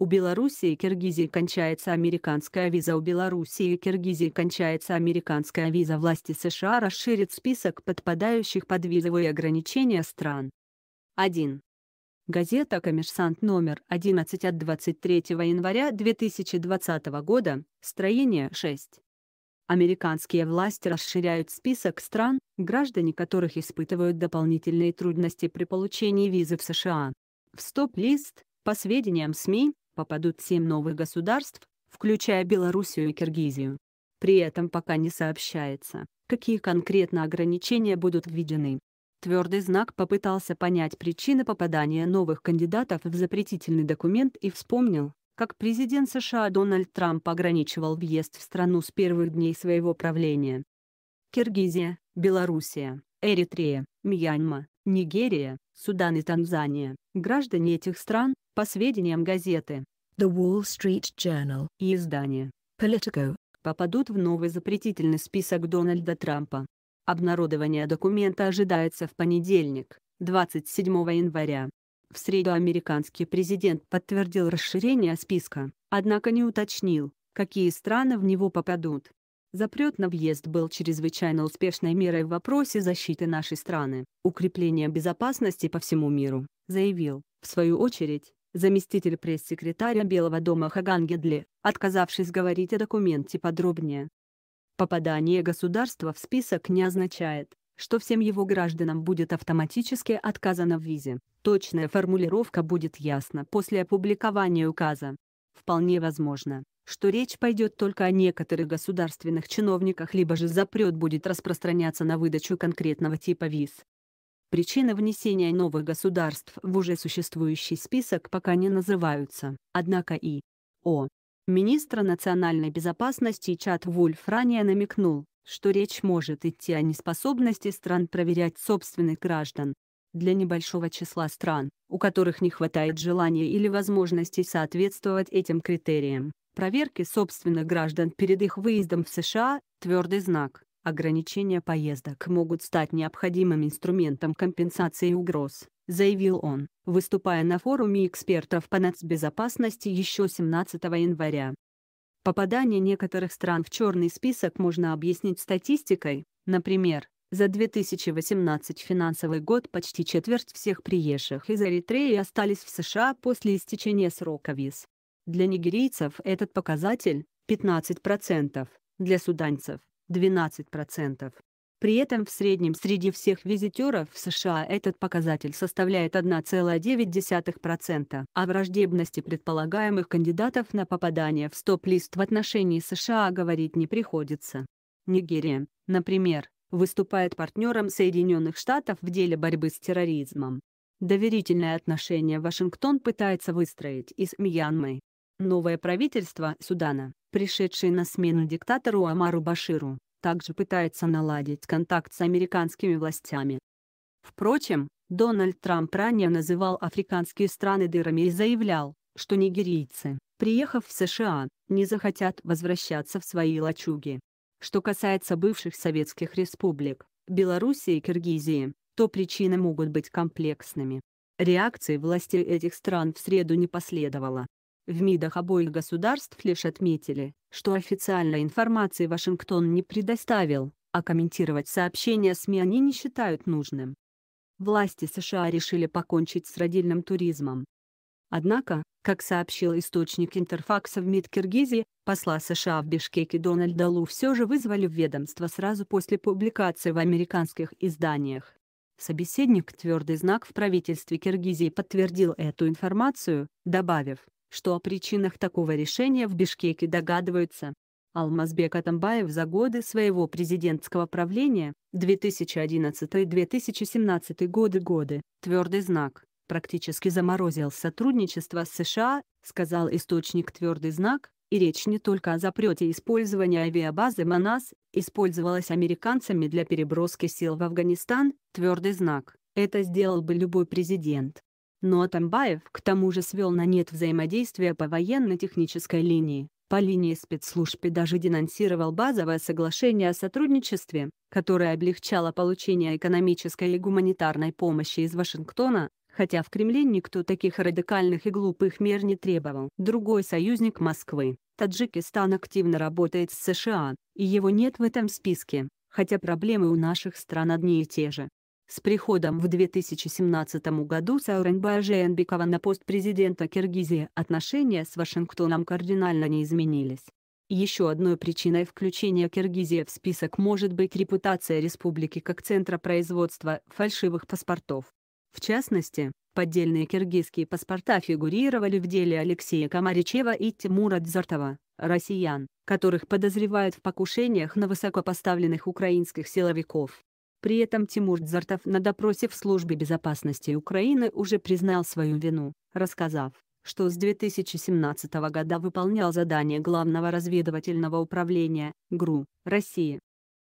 У Белоруссии и Киргизии кончается американская виза. У Белоруссии и Киргизии кончается американская виза. Власти США расширят список подпадающих под визовые ограничения стран. 1. Газета «Коммерсант» номер 11 от 23 января 2020 года, строение 6. Американские власти расширяют список стран, граждане которых испытывают дополнительные трудности при получении визы в США. В стоп-лист, по сведениям СМИ, попадут семь новых государств, включая Белоруссию и Киргизию. При этом пока не сообщается, какие конкретно ограничения будут введены. Твердый знак попытался понять причины попадания новых кандидатов в запретительный документ и вспомнил, как президент США Дональд Трамп ограничивал въезд в страну с первых дней своего правления. Киргизия, Белоруссия, Эритрея, Мьянма, Нигерия, Судан и Танзания. Граждане этих стран, по сведениям газеты The Wall Street Journal и издания Politico попадут в новый запретительный список Дональда Трампа. Обнародование документа ожидается в понедельник, 27 января. В среду американский президент подтвердил расширение списка, однако не уточнил, какие страны в него попадут. Запрет на въезд был чрезвычайно успешной мерой в вопросе защиты нашей страны, укрепления безопасности по всему миру, заявил, в свою очередь, заместитель пресс-секретаря Белого дома Хаган Гедли, отказавшись говорить о документе подробнее. Попадание государства в список не означает, что всем его гражданам будет автоматически отказано в визе. Точная формулировка будет ясна после опубликования указа. Вполне возможно, что речь пойдет только о некоторых государственных чиновниках либо же запрет будет распространяться на выдачу конкретного типа виз, Причины внесения новых государств в уже существующий список пока не называются, однако и о. Министра национальной безопасности Чат Вульф ранее намекнул, что речь может идти о неспособности стран проверять собственных граждан. Для небольшого числа стран, у которых не хватает желания или возможности соответствовать этим критериям, проверки собственных граждан перед их выездом в США – твердый знак. Ограничения поездок могут стать необходимым инструментом компенсации угроз, заявил он, выступая на форуме экспертов по нацбезопасности еще 17 января. Попадание некоторых стран в черный список можно объяснить статистикой, например, за 2018 финансовый год почти четверть всех приезжих из Эритреи остались в США после истечения срока виз. Для нигерийцев этот показатель – 15%, для суданцев 12%. При этом в среднем среди всех визитеров в США этот показатель составляет 1,9%, а враждебности предполагаемых кандидатов на попадание в стоп-лист в отношении США говорить не приходится. Нигерия, например, выступает партнером Соединенных Штатов в деле борьбы с терроризмом. Доверительное отношение Вашингтон пытается выстроить и с Мьянмой. Новое правительство Судана пришедший на смену диктатору Амару Баширу, также пытается наладить контакт с американскими властями. Впрочем, Дональд Трамп ранее называл африканские страны дырами и заявлял, что нигерийцы, приехав в США, не захотят возвращаться в свои лачуги. Что касается бывших советских республик, Белоруссии и Киргизии, то причины могут быть комплексными. Реакции властей этих стран в среду не последовало. В МИДах обоих государств лишь отметили, что официальной информации Вашингтон не предоставил, а комментировать сообщения СМИ они не считают нужным. Власти США решили покончить с родильным туризмом. Однако, как сообщил источник Интерфакса в МИД Киргизии, посла США в Бишкеке Дональда Лу все же вызвали в ведомство сразу после публикации в американских изданиях. Собеседник твердый знак в правительстве Киргизии подтвердил эту информацию, добавив, что о причинах такого решения в Бишкеке догадываются. Алмазбек Атамбаев за годы своего президентского правления 2011-2017 годы-годы «Твердый знак» практически заморозил сотрудничество с США, сказал источник «Твердый знак», и речь не только о запрете использования авиабазы «Манас», использовалась американцами для переброски сил в Афганистан, «Твердый знак». Это сделал бы любой президент. Но Атамбаев к тому же свел на нет взаимодействия по военно-технической линии. По линии спецслужб и даже денонсировал базовое соглашение о сотрудничестве, которое облегчало получение экономической и гуманитарной помощи из Вашингтона, хотя в Кремле никто таких радикальных и глупых мер не требовал. Другой союзник Москвы, Таджикистан активно работает с США, и его нет в этом списке, хотя проблемы у наших стран одни и те же. С приходом в 2017 году Сауранбажа Энбекова на пост президента Киргизии отношения с Вашингтоном кардинально не изменились. Еще одной причиной включения Киргизии в список может быть репутация республики как центра производства фальшивых паспортов. В частности, поддельные киргизские паспорта фигурировали в деле Алексея Комаричева и Тимура Дзартова, россиян, которых подозревают в покушениях на высокопоставленных украинских силовиков. При этом Тимур Дзартов на допросе в Службе безопасности Украины уже признал свою вину, рассказав, что с 2017 года выполнял задание Главного разведывательного управления ГРУ России.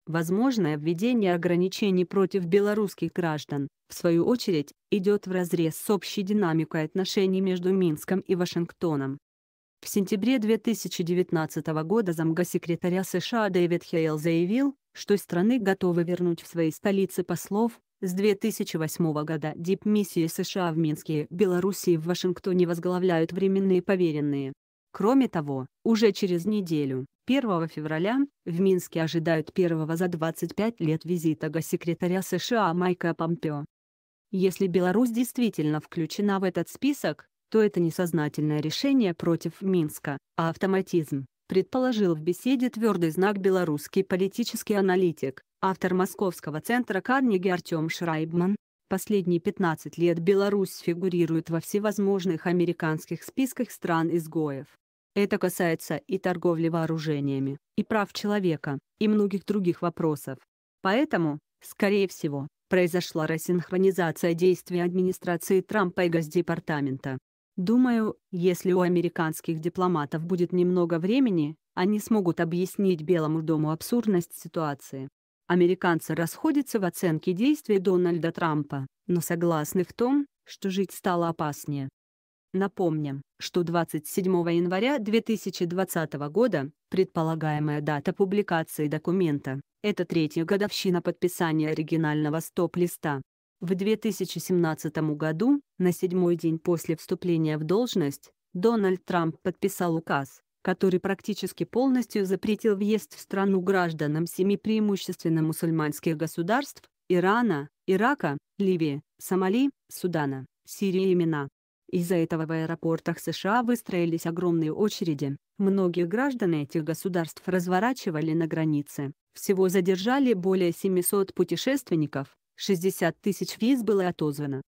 Возможное введение ограничений против белорусских граждан, в свою очередь, идет вразрез с общей динамикой отношений между Минском и Вашингтоном. В сентябре 2019 года замгосекретаря США Дэвид Хейл заявил, что страны готовы вернуть в свои столицы послов, с 2008 года дипмиссии США в Минске, Белоруссии и в Вашингтоне возглавляют временные поверенные. Кроме того, уже через неделю, 1 февраля, в Минске ожидают первого за 25 лет визита госсекретаря США Майка Помпео. Если Беларусь действительно включена в этот список, то это не сознательное решение против Минска, а автоматизм, предположил в беседе твердый знак белорусский политический аналитик, автор Московского центра Карнеги Артем Шрайбман. Последние 15 лет Беларусь фигурирует во всевозможных американских списках стран-изгоев. Это касается и торговли вооружениями, и прав человека, и многих других вопросов. Поэтому, скорее всего, произошла рассинхронизация действий администрации Трампа и Госдепартамента, Думаю, если у американских дипломатов будет немного времени, они смогут объяснить Белому дому абсурдность ситуации. Американцы расходятся в оценке действий Дональда Трампа, но согласны в том, что жить стало опаснее. Напомним, что 27 января 2020 года, предполагаемая дата публикации документа, это третья годовщина подписания оригинального стоп-листа. В 2017 году, на седьмой день после вступления в должность, Дональд Трамп подписал указ, который практически полностью запретил въезд в страну гражданам семи преимущественно мусульманских государств – Ирана, Ирака, Ливии, Сомали, Судана, Сирии и Мина. Из-за этого в аэропортах США выстроились огромные очереди, многие граждане этих государств разворачивали на границе. Всего задержали более 700 путешественников, 60 тысяч виз было отозвано.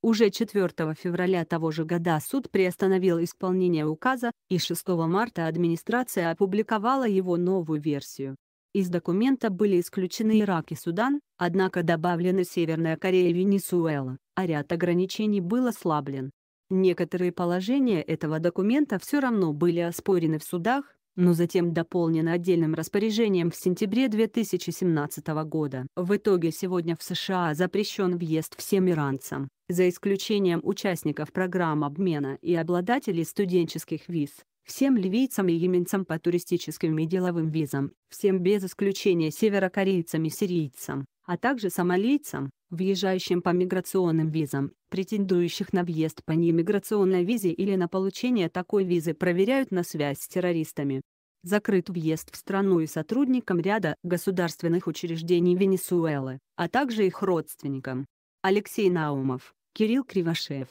Уже 4 февраля того же года суд приостановил исполнение указа, и 6 марта администрация опубликовала его новую версию. Из документа были исключены Ирак и Судан, однако добавлены Северная Корея и Венесуэла, а ряд ограничений был ослаблен. Некоторые положения этого документа все равно были оспорены в судах, но затем дополнено отдельным распоряжением в сентябре 2017 года. В итоге сегодня в США запрещен въезд всем иранцам, за исключением участников программ обмена и обладателей студенческих виз, всем ливийцам и еменцам по туристическим и деловым визам, всем без исключения северокорейцам и сирийцам, а также сомалийцам, въезжающим по миграционным визам, претендующих на въезд по неиммиграционной визе или на получение такой визы проверяют на связь с террористами. Закрыт въезд в страну и сотрудникам ряда государственных учреждений Венесуэлы, а также их родственникам. Алексей Наумов, Кирилл Кривошеев.